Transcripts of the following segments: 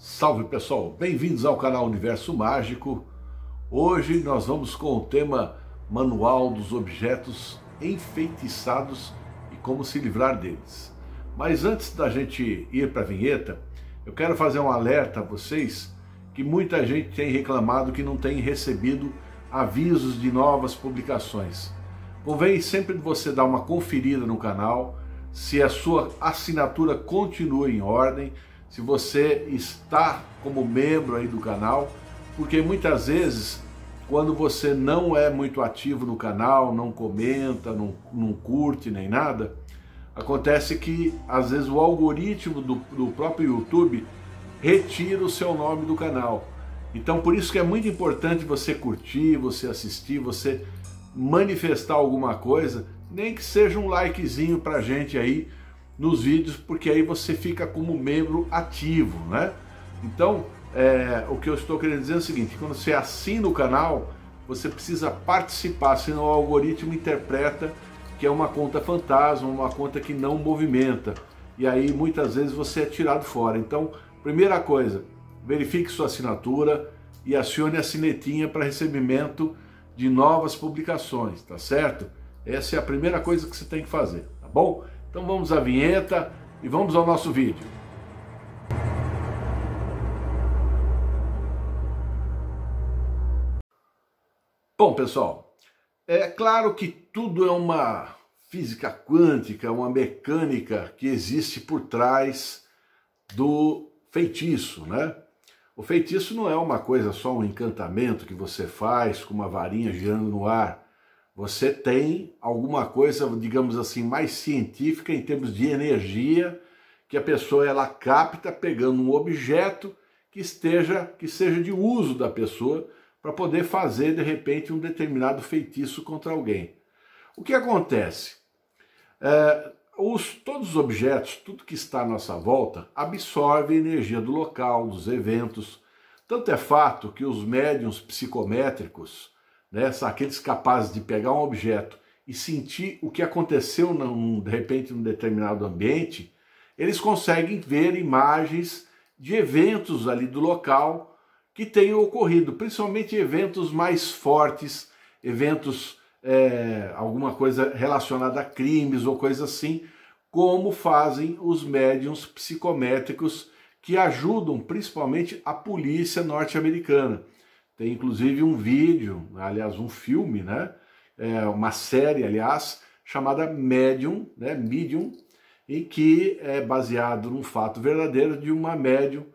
Salve pessoal, bem-vindos ao canal Universo Mágico. Hoje nós vamos com o tema Manual dos Objetos Enfeitiçados e como se livrar deles. Mas antes da gente ir para a vinheta, eu quero fazer um alerta a vocês que muita gente tem reclamado que não tem recebido avisos de novas publicações. Convém sempre você dar uma conferida no canal, se a sua assinatura continua em ordem, se você está como membro aí do canal, porque muitas vezes quando você não é muito ativo no canal, não comenta, não, não curte nem nada, acontece que às vezes o algoritmo do, do próprio YouTube retira o seu nome do canal. Então por isso que é muito importante você curtir, você assistir, você manifestar alguma coisa, nem que seja um likezinho pra gente aí nos vídeos, porque aí você fica como membro ativo, né? Então, é, o que eu estou querendo dizer é o seguinte: quando você assina o canal, você precisa participar, senão o algoritmo interpreta que é uma conta fantasma, uma conta que não movimenta. E aí muitas vezes você é tirado fora. Então, primeira coisa, verifique sua assinatura e acione a sinetinha para recebimento de novas publicações, tá certo? Essa é a primeira coisa que você tem que fazer, tá bom? Então vamos à vinheta e vamos ao nosso vídeo. Bom, pessoal, é claro que tudo é uma física quântica, uma mecânica que existe por trás do feitiço, né? O feitiço não é uma coisa só um encantamento que você faz com uma varinha girando no ar você tem alguma coisa, digamos assim, mais científica em termos de energia que a pessoa ela capta pegando um objeto que esteja que seja de uso da pessoa para poder fazer de repente um determinado feitiço contra alguém. O que acontece? É, os, todos os objetos, tudo que está à nossa volta, absorve a energia do local, dos eventos. Tanto é fato que os médiums psicométricos, né? aqueles capazes de pegar um objeto e sentir o que aconteceu num, de repente num determinado ambiente, eles conseguem ver imagens de eventos ali do local que tenham ocorrido, principalmente eventos mais fortes, eventos é, alguma coisa relacionada a crimes ou coisa assim, como fazem os médiums psicométricos que ajudam principalmente a polícia norte-americana. Tem inclusive um vídeo, aliás, um filme, né? É uma série, aliás, chamada Medium, né? Medium, e que é baseado num fato verdadeiro de uma médium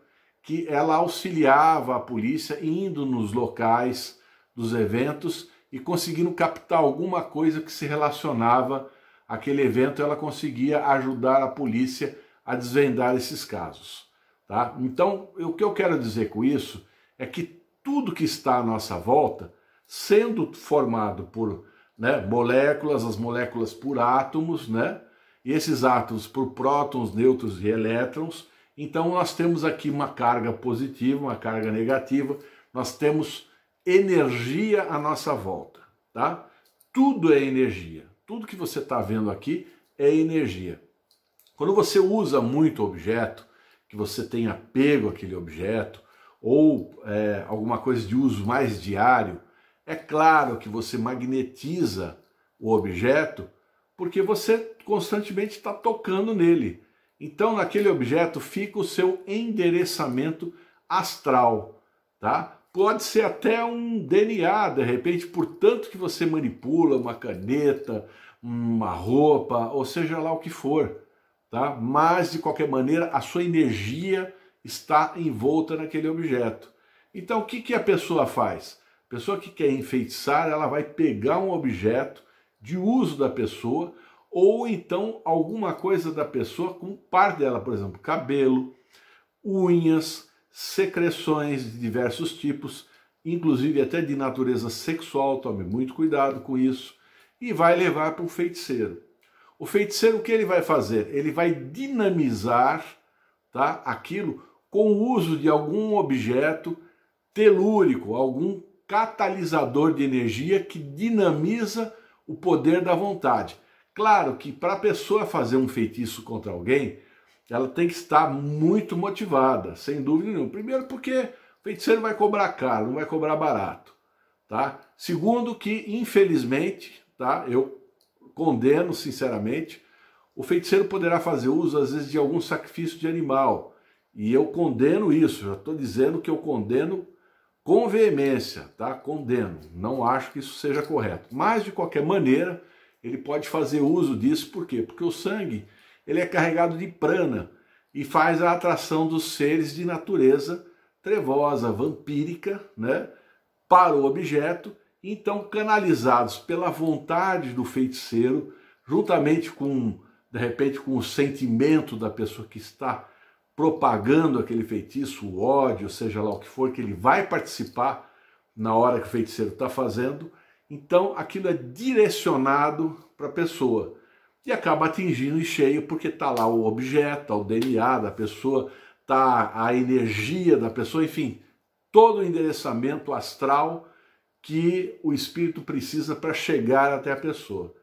que ela auxiliava a polícia indo nos locais dos eventos e conseguindo captar alguma coisa que se relacionava àquele evento, ela conseguia ajudar a polícia a desvendar esses casos. Tá? Então, o que eu quero dizer com isso é que tudo que está à nossa volta sendo formado por né, moléculas, as moléculas por átomos, né? E esses átomos por prótons, nêutrons e elétrons. Então nós temos aqui uma carga positiva, uma carga negativa, nós temos energia à nossa volta, tá? Tudo é energia. Tudo que você está vendo aqui é energia. Quando você usa muito objeto, que você tem apego àquele objeto, ou é, alguma coisa de uso mais diário, é claro que você magnetiza o objeto porque você constantemente está tocando nele. Então, naquele objeto fica o seu endereçamento astral, tá? Pode ser até um DNA, de repente, por tanto que você manipula uma caneta, uma roupa, ou seja lá o que for, tá? Mas de qualquer maneira, a sua energia está envolta naquele objeto. Então, o que, que a pessoa faz? A pessoa que quer enfeitiçar, ela vai pegar um objeto de uso da pessoa ou então alguma coisa da pessoa com par dela, por exemplo, cabelo, unhas, secreções de diversos tipos, inclusive até de natureza sexual, tome muito cuidado com isso, e vai levar para o feiticeiro. O feiticeiro o que ele vai fazer? Ele vai dinamizar, tá? Aquilo com o uso de algum objeto telúrico, algum catalisador de energia que dinamiza o poder da vontade. Claro que para a pessoa fazer um feitiço contra alguém, ela tem que estar muito motivada, sem dúvida nenhuma. Primeiro, porque o feiticeiro vai cobrar caro, não vai cobrar barato. Tá? Segundo, que infelizmente, tá? eu condeno sinceramente, o feiticeiro poderá fazer uso, às vezes, de algum sacrifício de animal e eu condeno isso, já estou dizendo que eu condeno com veemência, tá? Condeno, não acho que isso seja correto. Mas, de qualquer maneira, ele pode fazer uso disso, por quê? Porque o sangue ele é carregado de prana e faz a atração dos seres de natureza trevosa, vampírica, né? Para o objeto, então canalizados pela vontade do feiticeiro, juntamente com, de repente, com o sentimento da pessoa que está propagando aquele feitiço, o ódio, seja lá o que for, que ele vai participar na hora que o feiticeiro está fazendo, então aquilo é direcionado para a pessoa e acaba atingindo em cheio porque está lá o objeto, o DNA da pessoa, está a energia da pessoa, enfim, todo o endereçamento astral que o espírito precisa para chegar até a pessoa.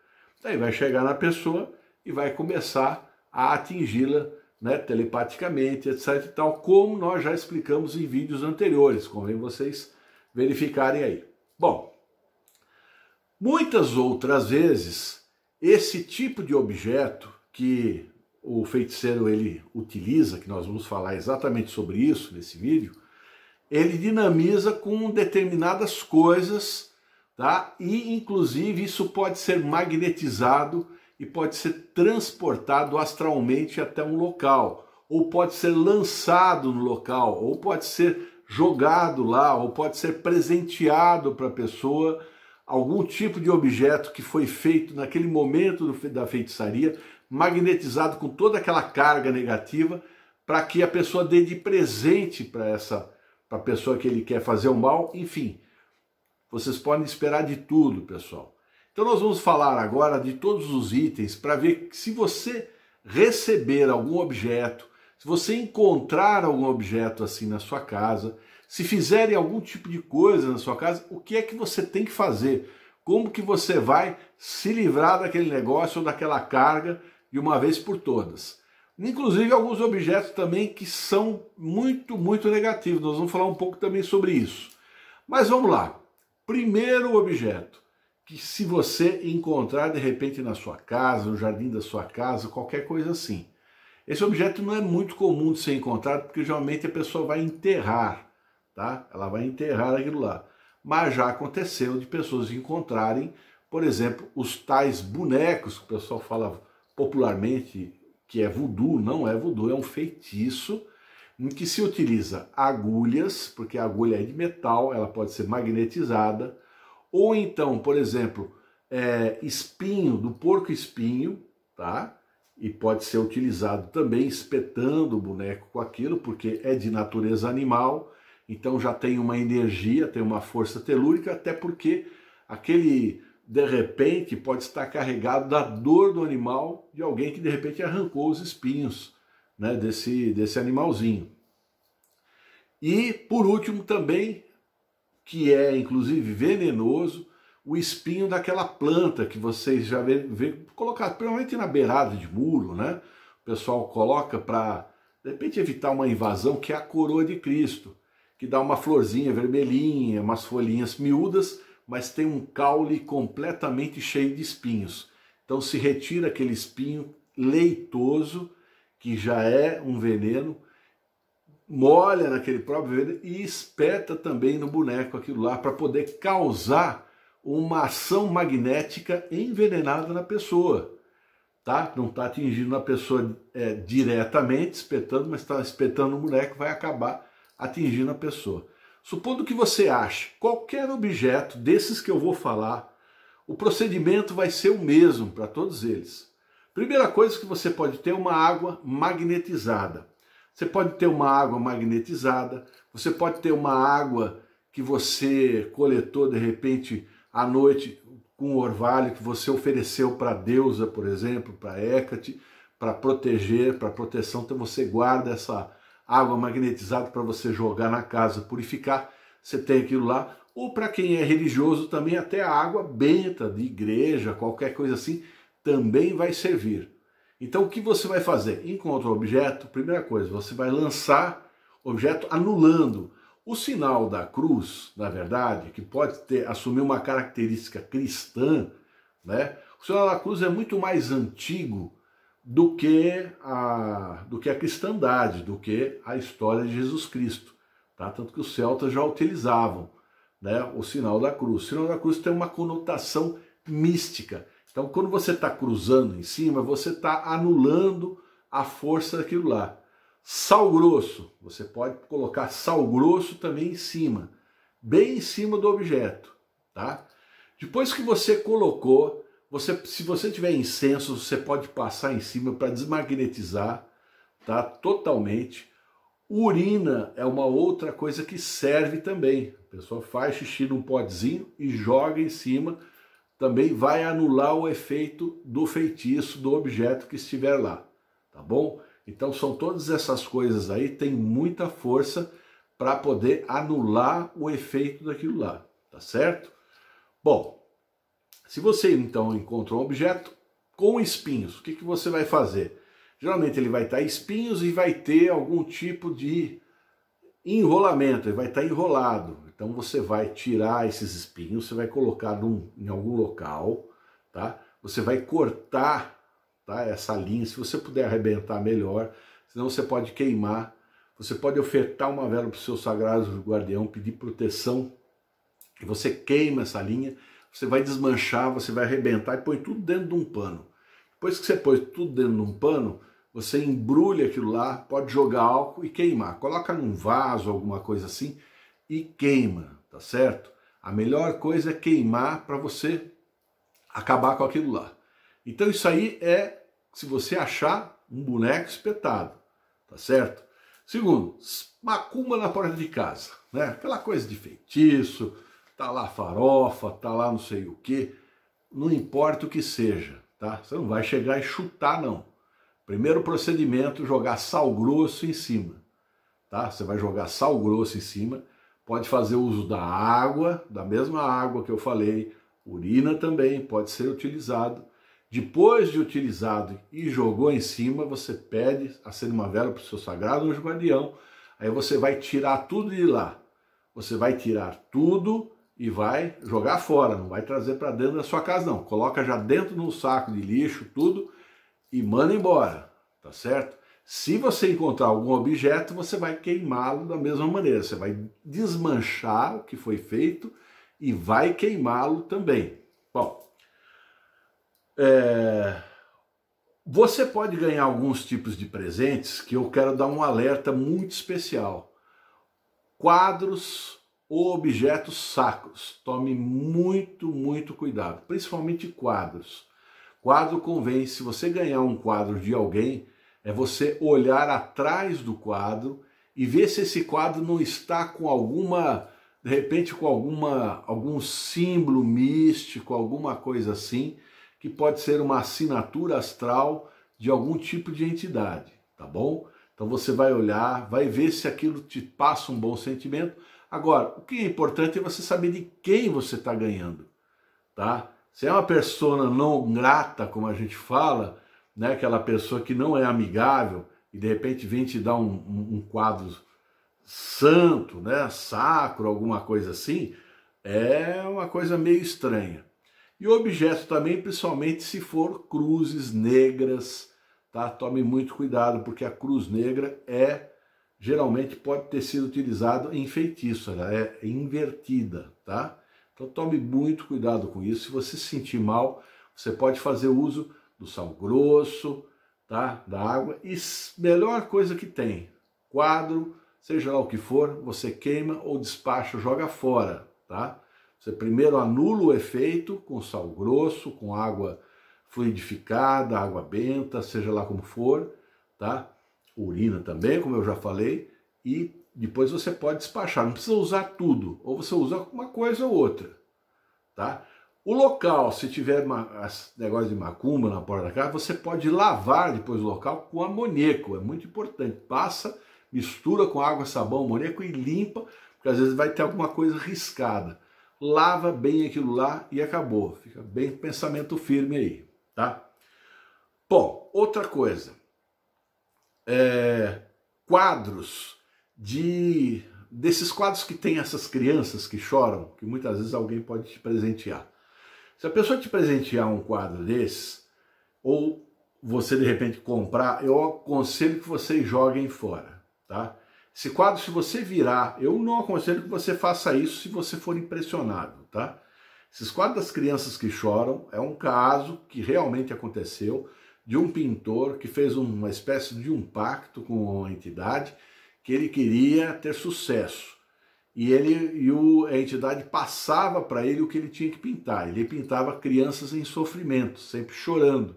Daí vai chegar na pessoa e vai começar a atingi-la né, telepaticamente, etc. E tal, como nós já explicamos em vídeos anteriores, convém vocês verificarem aí. Bom, muitas outras vezes esse tipo de objeto que o feiticeiro ele utiliza, que nós vamos falar exatamente sobre isso nesse vídeo, ele dinamiza com determinadas coisas, tá? E inclusive isso pode ser magnetizado e pode ser transportado astralmente até um local, ou pode ser lançado no local, ou pode ser jogado lá, ou pode ser presenteado para a pessoa algum tipo de objeto que foi feito naquele momento da feitiçaria, magnetizado com toda aquela carga negativa, para que a pessoa dê de presente para essa pra pessoa que ele quer fazer o mal, enfim. Vocês podem esperar de tudo, pessoal. Então nós vamos falar agora de todos os itens para ver se você receber algum objeto, se você encontrar algum objeto assim na sua casa, se fizerem algum tipo de coisa na sua casa, o que é que você tem que fazer? Como que você vai se livrar daquele negócio ou daquela carga de uma vez por todas? Inclusive alguns objetos também que são muito, muito negativos. Nós vamos falar um pouco também sobre isso. Mas vamos lá. Primeiro objeto que se você encontrar de repente na sua casa, no jardim da sua casa, qualquer coisa assim. Esse objeto não é muito comum de ser encontrado, porque geralmente a pessoa vai enterrar, tá? Ela vai enterrar aquilo lá. Mas já aconteceu de pessoas encontrarem, por exemplo, os tais bonecos que o pessoal fala popularmente que é voodoo, não é voodoo, é um feitiço em que se utiliza agulhas, porque a agulha é de metal, ela pode ser magnetizada, ou então, por exemplo, é, espinho do porco espinho, tá? E pode ser utilizado também espetando o boneco com aquilo, porque é de natureza animal, então já tem uma energia, tem uma força telúrica, até porque aquele de repente pode estar carregado da dor do animal de alguém que de repente arrancou os espinhos né, desse, desse animalzinho. E por último também que é inclusive venenoso, o espinho daquela planta que vocês já vêem vê colocar, principalmente na beirada de muro, né? O pessoal coloca para, de repente, evitar uma invasão, que é a coroa de Cristo, que dá uma florzinha vermelhinha, umas folhinhas miúdas, mas tem um caule completamente cheio de espinhos. Então se retira aquele espinho leitoso, que já é um veneno, molha naquele próprio veneno e espeta também no boneco aquilo lá para poder causar uma ação magnética envenenada na pessoa. Tá? Não está atingindo a pessoa é, diretamente, espetando, mas está espetando o boneco, vai acabar atingindo a pessoa. Supondo que você ache qualquer objeto desses que eu vou falar, o procedimento vai ser o mesmo para todos eles. Primeira coisa é que você pode ter é uma água magnetizada. Você pode ter uma água magnetizada, você pode ter uma água que você coletou de repente à noite com um orvalho que você ofereceu para deusa, por exemplo, para Hecate, para proteger, para proteção, então você guarda essa água magnetizada para você jogar na casa, purificar, você tem aquilo lá, ou para quem é religioso também até a água benta de igreja, qualquer coisa assim, também vai servir. Então o que você vai fazer? Encontra o objeto, primeira coisa, você vai lançar o objeto anulando. O sinal da cruz, na verdade, que pode ter, assumir uma característica cristã, né? o sinal da cruz é muito mais antigo do que a, do que a cristandade, do que a história de Jesus Cristo. Tá? Tanto que os celtas já utilizavam né? o sinal da cruz. O sinal da cruz tem uma conotação mística. Então, quando você está cruzando em cima, você está anulando a força daquilo lá. Sal grosso, você pode colocar sal grosso também em cima, bem em cima do objeto, tá? Depois que você colocou, você, se você tiver incenso, você pode passar em cima para desmagnetizar, tá? Totalmente. Urina é uma outra coisa que serve também. A pessoa faz xixi num potezinho e joga em cima também vai anular o efeito do feitiço do objeto que estiver lá, tá bom? Então são todas essas coisas aí, tem muita força para poder anular o efeito daquilo lá, tá certo? Bom, se você então encontrou um objeto com espinhos, o que, que você vai fazer? Geralmente ele vai estar espinhos e vai ter algum tipo de enrolamento, ele vai estar enrolado, então você vai tirar esses espinhos, você vai colocar num, em algum local, tá? Você vai cortar tá? essa linha, se você puder arrebentar melhor, senão você pode queimar. Você pode ofertar uma vela para o seu sagrado guardião, pedir proteção, e você queima essa linha, você vai desmanchar, você vai arrebentar e põe tudo dentro de um pano. Depois que você põe tudo dentro de um pano, você embrulha aquilo lá, pode jogar álcool e queimar. Coloca num vaso, alguma coisa assim, e queima, tá certo? A melhor coisa é queimar para você acabar com aquilo lá. Então isso aí é, se você achar, um boneco espetado, tá certo? Segundo, macumba na porta de casa, né? Aquela coisa de feitiço, tá lá farofa, tá lá não sei o que, não importa o que seja, tá? Você não vai chegar e chutar, não. Primeiro procedimento, jogar sal grosso em cima, tá? Você vai jogar sal grosso em cima pode fazer uso da água, da mesma água que eu falei, urina também pode ser utilizado. Depois de utilizado e jogou em cima, você pede ser uma vela para o seu sagrado anjo guardião. Aí você vai tirar tudo de lá. Você vai tirar tudo e vai jogar fora, não vai trazer para dentro da sua casa não. Coloca já dentro num saco de lixo tudo e manda embora, tá certo? Se você encontrar algum objeto, você vai queimá-lo da mesma maneira, você vai desmanchar o que foi feito e vai queimá-lo também. Bom, é... você pode ganhar alguns tipos de presentes que eu quero dar um alerta muito especial. Quadros ou objetos sacros. Tome muito, muito cuidado, principalmente quadros. Quadro convém, se você ganhar um quadro de alguém, é você olhar atrás do quadro e ver se esse quadro não está com alguma, de repente, com alguma, algum símbolo místico, alguma coisa assim, que pode ser uma assinatura astral de algum tipo de entidade, tá bom? Então você vai olhar, vai ver se aquilo te passa um bom sentimento. Agora, o que é importante é você saber de quem você está ganhando, tá? Se é uma pessoa não grata, como a gente fala, né, aquela pessoa que não é amigável e de repente vem te dar um, um, quadro santo, né, sacro, alguma coisa assim, é uma coisa meio estranha. E objeto também, principalmente se for cruzes negras, tá? Tome muito cuidado, porque a cruz negra é geralmente pode ter sido utilizado em feitiço, ela é invertida, tá? Então tome muito cuidado com isso. Se você se sentir mal, você pode fazer uso do sal grosso, tá? da água. E melhor coisa que tem, quadro, seja lá o que for, você queima ou despacha, joga fora. Tá? Você primeiro anula o efeito com sal grosso, com água fluidificada, água benta, seja lá como for, tá? Urina também, como eu já falei, e depois você pode despachar. Não precisa usar tudo, ou você usa uma coisa ou outra, tá? O local, se tiver negócio de macumba na porta da casa, você pode lavar depois o local com amoníaco, é muito importante. Passa, mistura com água, sabão, amoníaco e limpa, porque às vezes vai ter alguma coisa riscada. Lava bem aquilo lá e acabou. Fica bem pensamento firme aí, tá? Bom, outra coisa. É, quadros de desses quadros que tem essas crianças que choram, que muitas vezes alguém pode te presentear. Se a pessoa te presentear um quadro desse, ou você de repente comprar, eu aconselho que vocês joguem fora, tá? Esse quadro, se você virar, eu não aconselho que você faça isso se você for impressionado, tá? Esses quadros das crianças que choram é um caso que realmente aconteceu de um pintor que fez uma espécie de um pacto com uma entidade que ele queria ter sucesso e ele e o, a entidade passava para ele o que ele tinha que pintar. Ele pintava crianças em sofrimento, sempre chorando.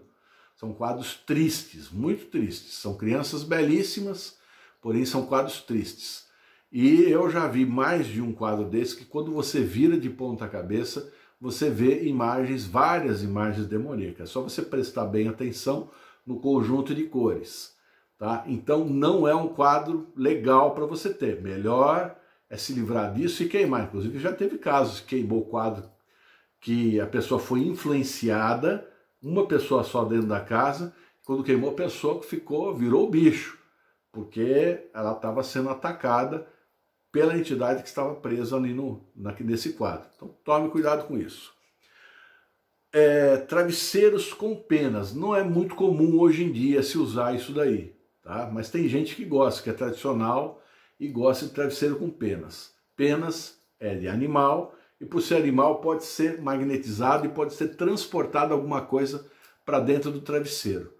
São quadros tristes, muito tristes. São crianças belíssimas, porém são quadros tristes. E eu já vi mais de um quadro desse que quando você vira de ponta cabeça, você vê imagens, várias imagens demoníacas. É só você prestar bem atenção no conjunto de cores, tá? Então não é um quadro legal para você ter. Melhor é se livrar disso e queimar. Inclusive, já teve casos, queimou o quadro, que a pessoa foi influenciada, uma pessoa só dentro da casa, quando queimou a pessoa que ficou, virou bicho, porque ela estava sendo atacada pela entidade que estava presa ali no, na, nesse quadro. Então tome cuidado com isso. É, travesseiros com penas. Não é muito comum hoje em dia se usar isso daí, tá? mas tem gente que gosta, que é tradicional e gosta de travesseiro com penas. Penas é de animal e por ser animal pode ser magnetizado e pode ser transportado alguma coisa para dentro do travesseiro.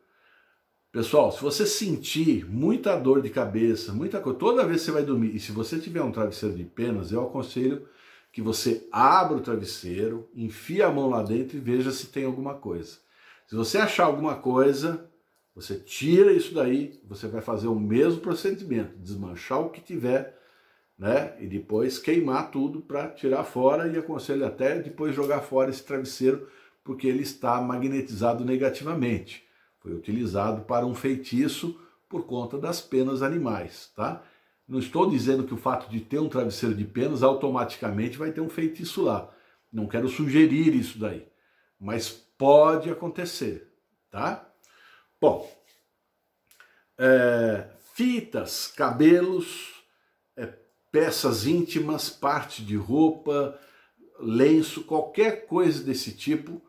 Pessoal, se você sentir muita dor de cabeça, muita coisa, toda vez que você vai dormir, e se você tiver um travesseiro de penas, eu aconselho que você abra o travesseiro, enfie a mão lá dentro e veja se tem alguma coisa. Se você achar alguma coisa, você tira isso daí, você vai fazer o mesmo procedimento, desmanchar o que tiver, né? E depois queimar tudo para tirar fora e aconselho até depois jogar fora esse travesseiro porque ele está magnetizado negativamente. Foi utilizado para um feitiço por conta das penas animais, tá? Não estou dizendo que o fato de ter um travesseiro de penas automaticamente vai ter um feitiço lá. Não quero sugerir isso daí, mas pode acontecer, tá? Bom, é, fitas, cabelos, é, peças íntimas, parte de roupa, lenço, qualquer coisa desse tipo,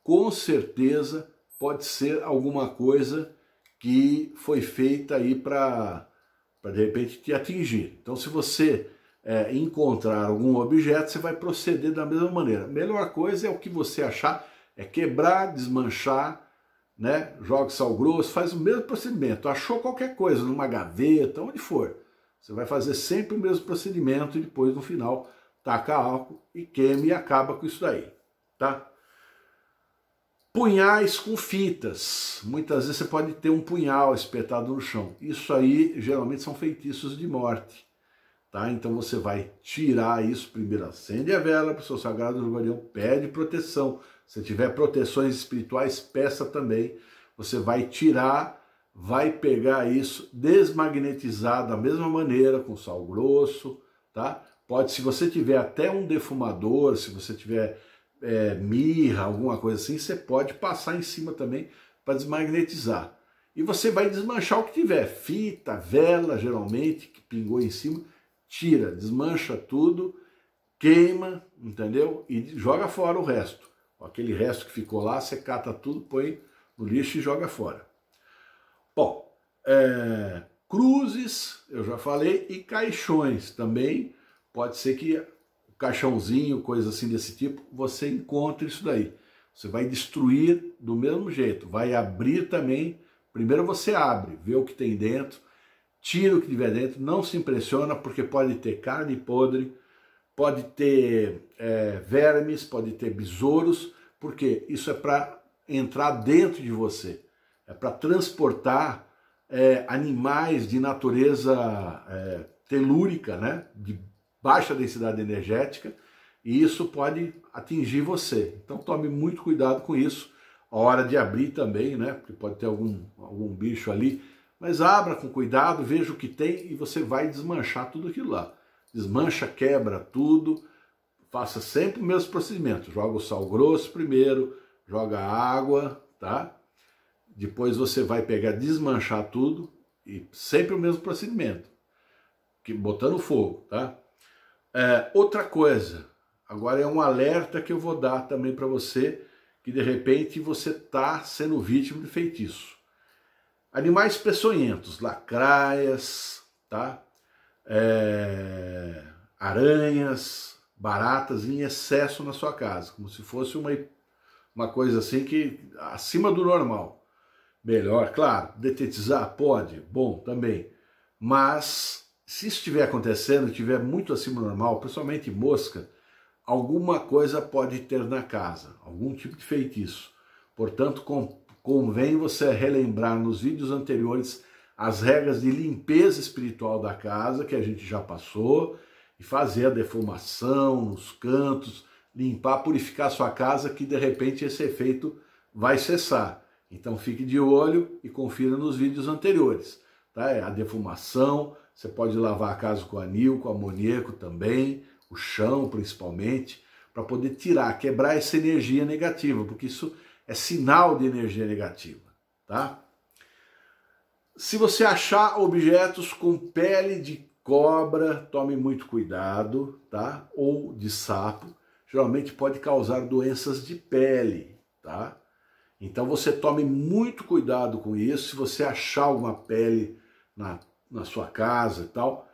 com certeza pode ser alguma coisa que foi feita aí para de repente te atingir. Então, se você é, encontrar algum objeto, você vai proceder da mesma maneira. melhor coisa é o que você achar, é quebrar, desmanchar, né? Joga sal grosso, faz o mesmo procedimento. Achou qualquer coisa numa gaveta, onde for. Você vai fazer sempre o mesmo procedimento e depois no final taca álcool e queima e acaba com isso daí, tá? Punhais com fitas. Muitas vezes você pode ter um punhal espetado no chão. Isso aí geralmente são feitiços de morte. Tá? Então você vai tirar isso primeiro, acende a vela para o seu sagrado guardião, pede proteção se tiver proteções espirituais, peça também. Você vai tirar, vai pegar isso, desmagnetizar da mesma maneira, com sal grosso, tá? Pode, se você tiver até um defumador, se você tiver é, mirra, alguma coisa assim, você pode passar em cima também para desmagnetizar. E você vai desmanchar o que tiver, fita, vela, geralmente, que pingou em cima, tira, desmancha tudo, queima, entendeu? E joga fora o resto. Aquele resto que ficou lá, você cata tudo, põe no lixo e joga fora. Bom, é, cruzes, eu já falei, e caixões também. Pode ser que caixãozinho, coisa assim desse tipo, você encontra isso daí. Você vai destruir do mesmo jeito, vai abrir também. Primeiro você abre, vê o que tem dentro, tira o que tiver dentro, não se impressiona porque pode ter carne podre, pode ter é, vermes, pode ter besouros, porque isso é para entrar dentro de você, é para transportar é, animais de natureza é, telúrica, né, de baixa densidade energética, e isso pode atingir você. Então tome muito cuidado com isso. A hora de abrir também, né, porque pode ter algum, algum bicho ali, mas abra com cuidado, veja o que tem e você vai desmanchar tudo aquilo lá desmancha, quebra tudo, faça sempre o mesmo procedimento. Joga o sal grosso primeiro, joga a água, tá? Depois você vai pegar, desmanchar tudo e sempre o mesmo procedimento, que botando fogo, tá? É, outra coisa, agora é um alerta que eu vou dar também para você, que de repente você está sendo vítima de feitiço. Animais peçonhentos, lacraias, tá? é, aranhas, baratas em excesso na sua casa, como se fosse uma, uma coisa assim que acima do normal. Melhor, claro, detetizar pode, bom também, mas se isso estiver acontecendo, estiver muito acima do normal, principalmente mosca, alguma coisa pode ter na casa, algum tipo de feitiço. Portanto, convém você relembrar nos vídeos anteriores as regras de limpeza espiritual da casa, que a gente já passou, e fazer a defumação nos cantos, limpar, purificar sua casa, que de repente esse efeito vai cessar. Então fique de olho e confira nos vídeos anteriores. Tá? É a defumação, você pode lavar a casa com anil, com amoníaco também, o chão principalmente, para poder tirar, quebrar essa energia negativa, porque isso é sinal de energia negativa. Tá? Se você achar objetos com pele de cobra, tome muito cuidado, tá? Ou de sapo, geralmente pode causar doenças de pele, tá? Então você tome muito cuidado com isso. Se você achar alguma pele na, na sua casa e tal,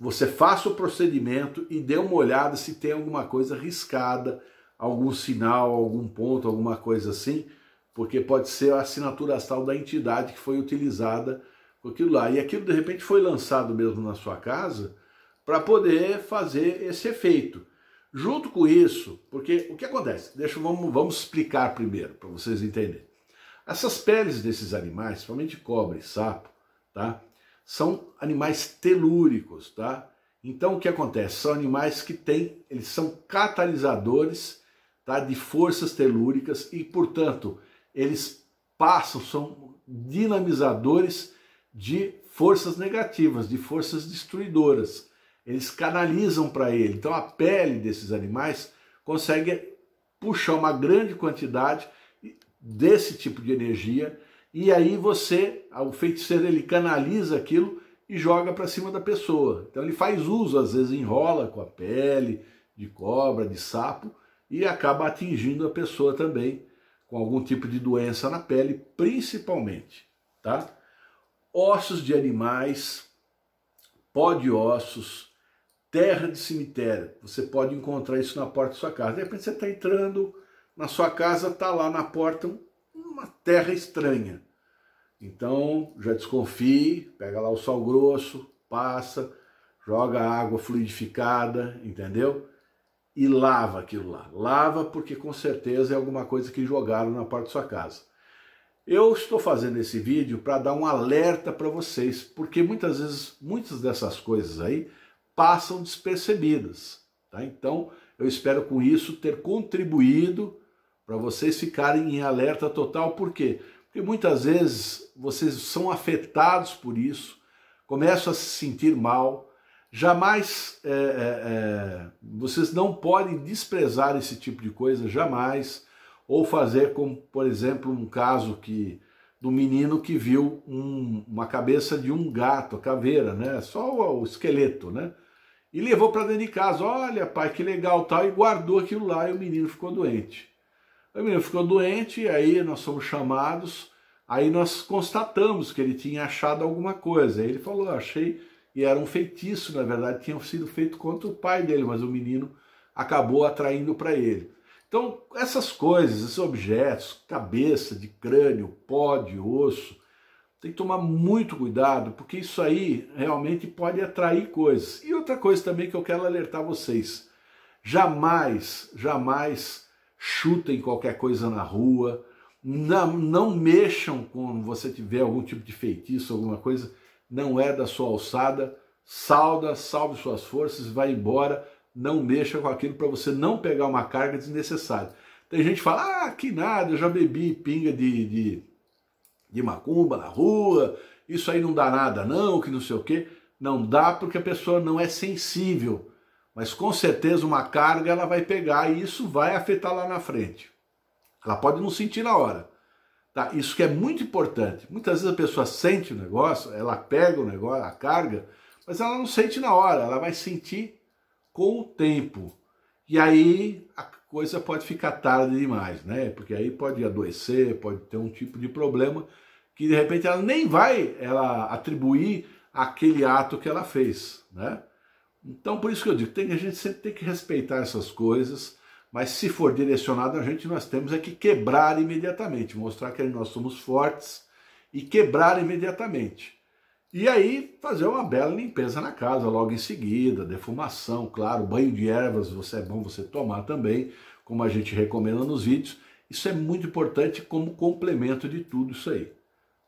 você faça o procedimento e dê uma olhada se tem alguma coisa riscada, algum sinal, algum ponto, alguma coisa assim porque pode ser a assinatura astral da entidade que foi utilizada com aquilo lá. E aquilo de repente foi lançado mesmo na sua casa para poder fazer esse efeito. Junto com isso, porque o que acontece? Deixa vamos, vamos explicar primeiro para vocês entenderem. Essas peles desses animais, principalmente cobre e sapo, tá? São animais telúricos, tá? Então o que acontece? São animais que têm, eles são catalisadores, tá, de forças telúricas e, portanto, eles passam, são dinamizadores de forças negativas, de forças destruidoras. Eles canalizam para ele. Então a pele desses animais consegue puxar uma grande quantidade desse tipo de energia e aí você, o feiticeiro, ele canaliza aquilo e joga para cima da pessoa. Então ele faz uso, às vezes enrola com a pele de cobra, de sapo e acaba atingindo a pessoa também com algum tipo de doença na pele, principalmente, tá? Ossos de animais, pó de ossos, terra de cemitério. Você pode encontrar isso na porta da sua casa. De repente você está entrando na sua casa, está lá na porta uma terra estranha. Então já desconfie, pega lá o sal grosso, passa, joga água fluidificada, entendeu? e lava aquilo lá. Lava porque com certeza é alguma coisa que jogaram na parte da sua casa. Eu estou fazendo esse vídeo para dar um alerta para vocês, porque muitas vezes muitas dessas coisas aí passam despercebidas, tá? Então, eu espero com isso ter contribuído para vocês ficarem em alerta total, por quê? Porque muitas vezes vocês são afetados por isso, começam a se sentir mal, Jamais, é, é, é, vocês não podem desprezar esse tipo de coisa, jamais. Ou fazer como, por exemplo, um caso que do menino que viu um, uma cabeça de um gato, a caveira, né? Só o, o esqueleto, né? E levou para dentro de casa. Olha, pai, que legal tal. E guardou aquilo lá e o menino ficou doente. O menino ficou doente, e aí nós somos chamados, aí nós constatamos que ele tinha achado alguma coisa. Aí ele falou: ah, achei e era um feitiço, na verdade, tinha sido feito contra o pai dele, mas o menino acabou atraindo para ele. Então, essas coisas, esses objetos, cabeça de crânio, pó de osso, tem que tomar muito cuidado, porque isso aí realmente pode atrair coisas. E outra coisa também que eu quero alertar vocês: jamais, jamais chutem qualquer coisa na rua, não, não mexam quando você tiver algum tipo de feitiço, alguma coisa não é da sua alçada, salda, salve suas forças, vai embora, não mexa com aquilo para você não pegar uma carga desnecessária. Tem gente que fala, ah, que nada, eu já bebi pinga de, de, de macumba na rua, isso aí não dá nada não, que não sei o quê. Não dá porque a pessoa não é sensível, mas com certeza uma carga ela vai pegar e isso vai afetar lá na frente. Ela pode não sentir na hora, Tá? Isso que é muito importante. Muitas vezes a pessoa sente o negócio, ela pega o negócio, a carga, mas ela não sente na hora, ela vai sentir com o tempo. E aí a coisa pode ficar tarde demais, né? Porque aí pode adoecer, pode ter um tipo de problema que de repente ela nem vai ela atribuir aquele ato que ela fez, né? Então por isso que eu digo, tem a gente sempre tem que respeitar essas coisas mas se for direcionado a gente, nós temos é que quebrar imediatamente, mostrar que nós somos fortes e quebrar imediatamente. E aí fazer uma bela limpeza na casa logo em seguida, defumação, claro, banho de ervas, você é bom você tomar também, como a gente recomenda nos vídeos. Isso é muito importante como complemento de tudo isso aí,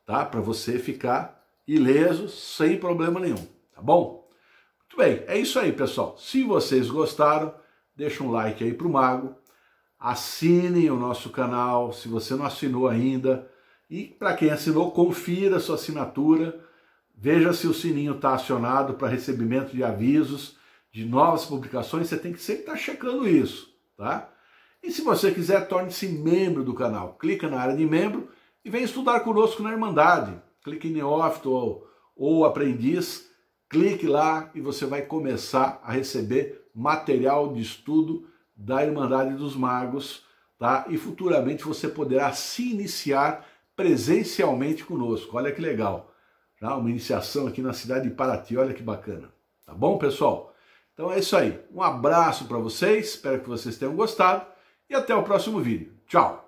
tá? Para você ficar ileso, sem problema nenhum, tá bom? Muito bem, é isso aí, pessoal. Se vocês gostaram, deixa um like aí pro Mago, assinem o nosso canal se você não assinou ainda. E para quem assinou, confira sua assinatura, veja se o sininho está acionado para recebimento de avisos de novas publicações. Você tem que sempre estar tá checando isso, tá? E se você quiser, torne-se membro do canal. Clica na área de membro e vem estudar conosco na Irmandade. Clique em Neófito ou, ou Aprendiz, clique lá e você vai começar a receber material de estudo da Irmandade dos Magos, tá? E futuramente você poderá se iniciar presencialmente conosco. Olha que legal, tá? Uma iniciação aqui na cidade de Paraty, olha que bacana. Tá bom, pessoal? Então é isso aí. Um abraço para vocês, espero que vocês tenham gostado e até o próximo vídeo. Tchau!